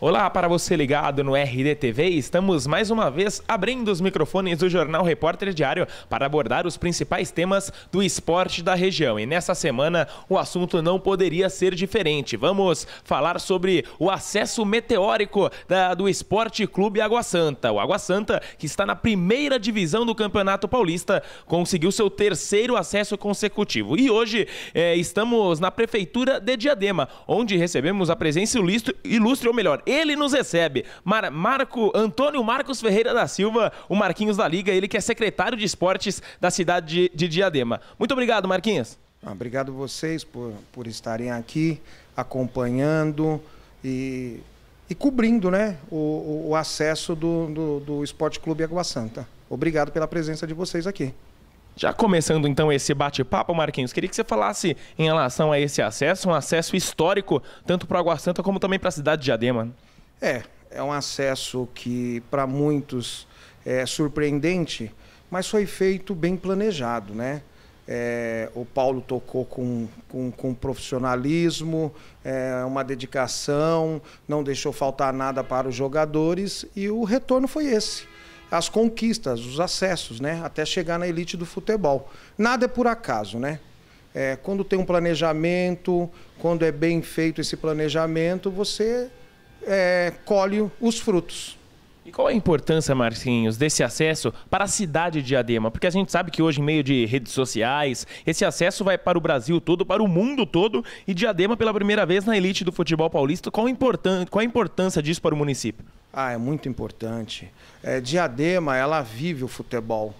Olá para você ligado no RDTV, estamos mais uma vez abrindo os microfones do Jornal Repórter Diário para abordar os principais temas do esporte da região. E nessa semana o assunto não poderia ser diferente. Vamos falar sobre o acesso meteórico da, do Esporte Clube Água Santa. O Água Santa, que está na primeira divisão do Campeonato Paulista, conseguiu seu terceiro acesso consecutivo. E hoje eh, estamos na Prefeitura de Diadema, onde recebemos a presença ilustre, ilustre ou melhor, ele nos recebe. Mar Marco Antônio Marcos Ferreira da Silva, o Marquinhos da Liga, ele que é secretário de esportes da cidade de, de Diadema. Muito obrigado, Marquinhos. Ah, obrigado vocês por, por estarem aqui acompanhando e, e cobrindo né, o, o acesso do, do, do Esporte Clube Água Santa. Obrigado pela presença de vocês aqui. Já começando então esse bate-papo, Marquinhos, queria que você falasse em relação a esse acesso, um acesso histórico, tanto para Água Santa como também para a cidade de Adema. É, é um acesso que para muitos é surpreendente, mas foi feito bem planejado, né? É, o Paulo tocou com, com, com profissionalismo, é, uma dedicação, não deixou faltar nada para os jogadores e o retorno foi esse as conquistas, os acessos, né? Até chegar na elite do futebol. Nada é por acaso, né? É, quando tem um planejamento, quando é bem feito esse planejamento, você é, colhe os frutos. E qual a importância, Marcinhos, desse acesso para a cidade de Adema? Porque a gente sabe que hoje, em meio de redes sociais, esse acesso vai para o Brasil todo, para o mundo todo, e Diadema pela primeira vez na elite do futebol paulista. Qual, a importância disso para o município? Ah, é muito importante. É, Diadema, ela vive o futebol.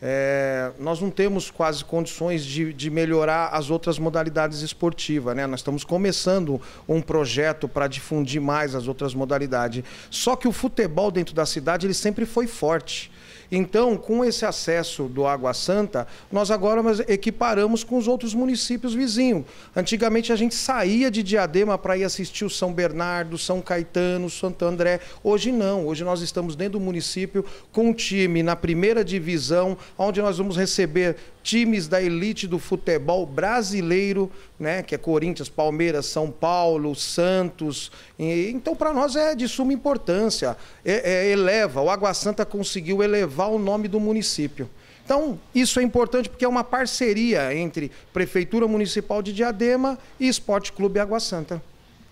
É, nós não temos quase condições de, de, melhorar as outras modalidades esportivas. Né? Nós estamos começando um projeto para difundir mais as outras modalidades. Só que o futebol dentro da cidade ele sempre foi forte. Então, com esse acesso do Água Santa, nós agora equiparamos com os outros municípios vizinhos. Antigamente a gente saía de Diadema para ir assistir o São Bernardo, São Caetano, Santo André. Hoje não, hoje nós estamos dentro do município com um time na primeira divisão, onde nós vamos receber times da elite do futebol brasileiro, né, que é Corinthians, Palmeiras, São Paulo, Santos. E, então, para nós é de suma importância. É, é, eleva, o Água Santa conseguiu elevar o nome do município. Então, isso é importante porque é uma parceria entre Prefeitura Municipal de Diadema e Esporte Clube Água Santa.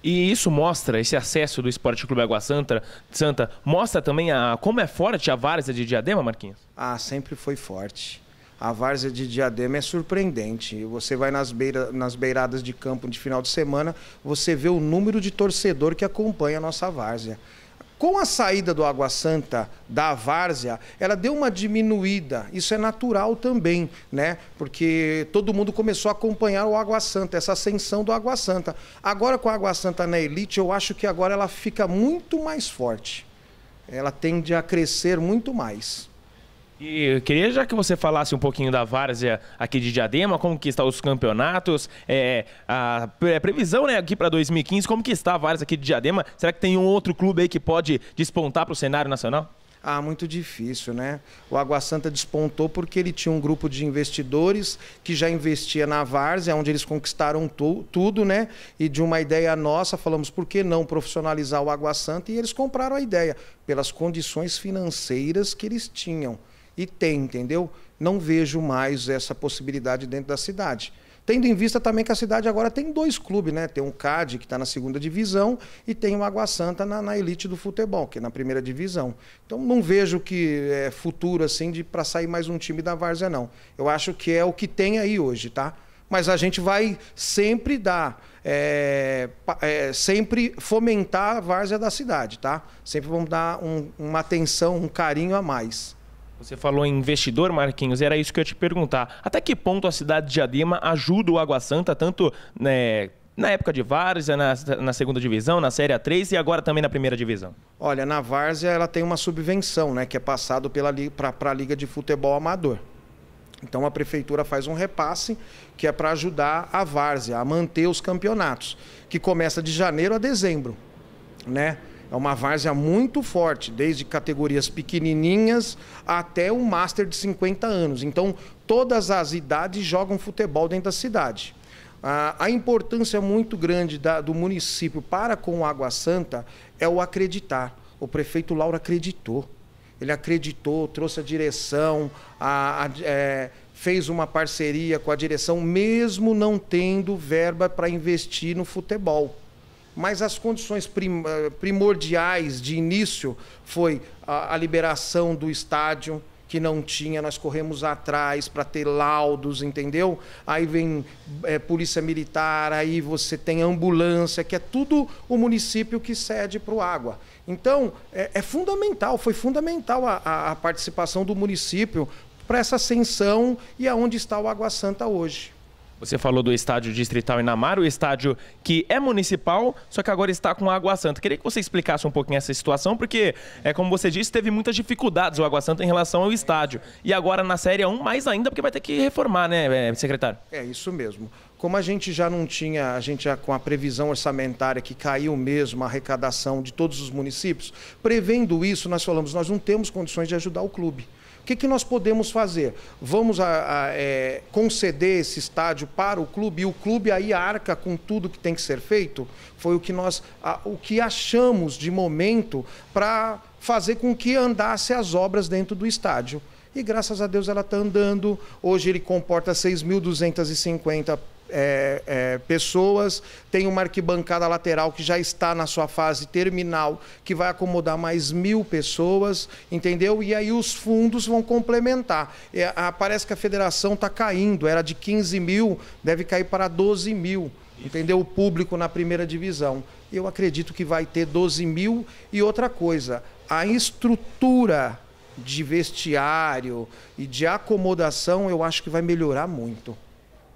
E isso mostra, esse acesso do Esporte Clube Água Santa, Santa mostra também a, como é forte a várzea de Diadema, Marquinhos? Ah, sempre foi forte a várzea de Diadema é surpreendente. Você vai nas, beira, nas beiradas de campo de final de semana, você vê o número de torcedor que acompanha a nossa várzea. Com a saída do Água Santa da várzea, ela deu uma diminuída. Isso é natural também, né? Porque todo mundo começou a acompanhar o Água Santa, essa ascensão do Água Santa. Agora com a Água Santa na elite, eu acho que agora ela fica muito mais forte. Ela tende a crescer muito mais. E eu queria já que você falasse um pouquinho da várzea aqui de Diadema, como que está os campeonatos, é, a é, previsão né, aqui para 2015, como que está a várzea aqui de Diadema? Será que tem um outro clube aí que pode despontar para o cenário nacional? Ah, muito difícil, né? O Água Santa despontou porque ele tinha um grupo de investidores que já investia na Várzea, onde eles conquistaram tu, tudo, né? E de uma ideia nossa, falamos por que não profissionalizar o Água Santa e eles compraram a ideia pelas condições financeiras que eles tinham. E tem, entendeu? Não vejo mais essa possibilidade dentro da cidade. Tendo em vista também que a cidade agora tem dois clubes, né? Tem um CAD, que está na segunda divisão, e tem o Água Santa na, na, elite do futebol, que é na primeira divisão. Então não vejo que é futuro assim de para sair mais um time da Várzea, não. Eu acho que é o que tem aí hoje, tá? Mas a gente vai sempre dar, é, é, sempre fomentar a várzea da cidade, tá? Sempre vamos dar um, uma atenção, um carinho a mais. Você falou em investidor, Marquinhos, era isso que eu ia te perguntar. Até que ponto a cidade de Adema ajuda o Água Santa, tanto né, na época de Várzea, na, na, segunda divisão, na Série A3 e agora também na primeira divisão? Olha, na Várzea ela tem uma subvenção, né, que é passado para a Liga de Futebol Amador. Então a prefeitura faz um repasse que é para ajudar a Várzea a manter os campeonatos, que começa de janeiro a dezembro, né? É uma várzea muito forte, desde categorias pequenininhas até o Master de 50 anos. Então, todas as idades jogam futebol dentro da cidade. A, importância muito grande da, do município para com Água Santa é o acreditar. O prefeito Lauro acreditou. Ele acreditou, trouxe a direção, a, a, é, fez uma parceria com a direção, mesmo não tendo verba para investir no futebol mas as condições prim eh, primordiais de início foi a, a liberação do estádio, que não tinha, nós corremos atrás para ter laudos, entendeu? Aí vem é, polícia militar, aí você tem ambulância, que é tudo o município que cede para o água. Então, é, é, fundamental, foi fundamental a, a, a participação do município para essa ascensão e aonde está o Água Santa hoje. Você falou do estádio distrital Inamar, o estádio que é municipal, só que agora está com a Água Santa. Queria que você explicasse um pouquinho essa situação, porque, é, como você disse, teve muitas dificuldades o Água Santa em relação ao estádio. E agora na Série 1 mais ainda, porque vai ter que reformar, né, é, secretário? É, isso mesmo. Como a gente já não tinha, a gente já com a previsão orçamentária que caiu mesmo a arrecadação de todos os municípios, prevendo isso, nós falamos, nós não temos condições de ajudar o clube que, que nós podemos fazer? Vamos a, a, é, conceder esse estádio para o clube e o clube aí arca com tudo que tem que ser feito? Foi o que nós, a, o que achamos de momento para fazer com que andasse as obras dentro do estádio. E graças a Deus ela está andando. Hoje ele comporta 6.250 é, é, pessoas, tem uma arquibancada lateral que já está na sua fase terminal, que vai acomodar mais mil pessoas, entendeu? E aí os fundos vão complementar. É, a, parece que a federação está caindo, era de 15 mil, deve cair para 12 mil, entendeu? O público na primeira divisão. Eu acredito que vai ter 12 mil e outra coisa, a estrutura de vestiário e de acomodação, eu acho que vai melhorar muito,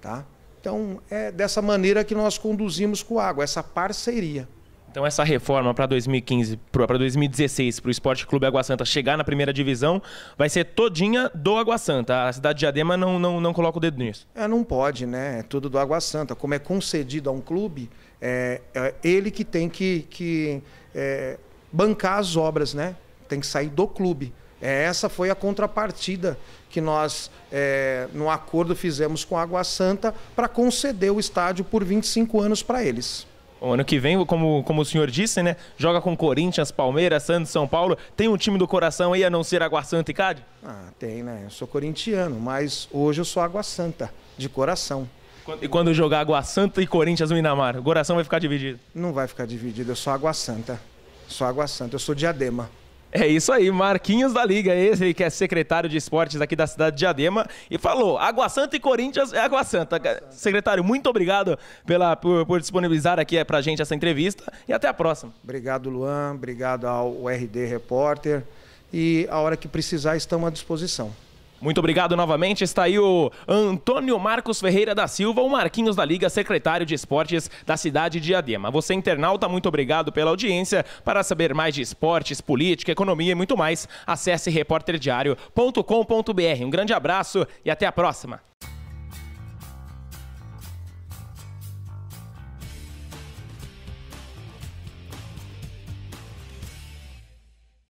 tá? Então, é dessa maneira que nós conduzimos com a água, essa parceria. Então, essa reforma para 2015, para 2016, para o Esporte Clube Água Santa chegar na primeira divisão, vai ser todinha do Água Santa. A cidade de Adema não, não, não coloca o dedo nisso. É, não pode, né? É tudo do Água Santa. Como é concedido a um clube, é, é ele que tem que, que é, bancar as obras, né? Tem que sair do clube. É, essa foi a contrapartida que nós, é, no acordo, fizemos com a Água Santa para conceder o estádio por 25 anos para eles. O ano que vem, como, como o senhor disse, né? Joga com Corinthians, Palmeiras, Santos, São Paulo. Tem um time do coração aí a não ser Água Santa e Cade? Ah, tem, né? Eu sou corintiano, mas hoje eu sou Água Santa, de coração. E quando jogar Água Santa e Corinthians no Inamar, o coração vai ficar dividido? Não vai ficar dividido, eu sou Água Santa. Sou Água Santa, eu sou Diadema. É isso aí, Marquinhos da Liga, esse que é secretário de esportes aqui da cidade de Adema, e falou: Água Santa e Corinthians é Água Santa. Secretário, muito obrigado pela, por, por disponibilizar aqui é, pra gente essa entrevista e até a próxima. Obrigado, Luan, obrigado ao RD Repórter e a hora que precisar estamos à disposição. Muito obrigado novamente. Está aí o Antônio Marcos Ferreira da Silva, o Marquinhos da Liga, secretário de Esportes da cidade de Adema. Você, internauta, muito obrigado pela audiência. Para saber mais de esportes, política, economia e muito mais, acesse repórterdiário.com.br. Um grande abraço e até a próxima.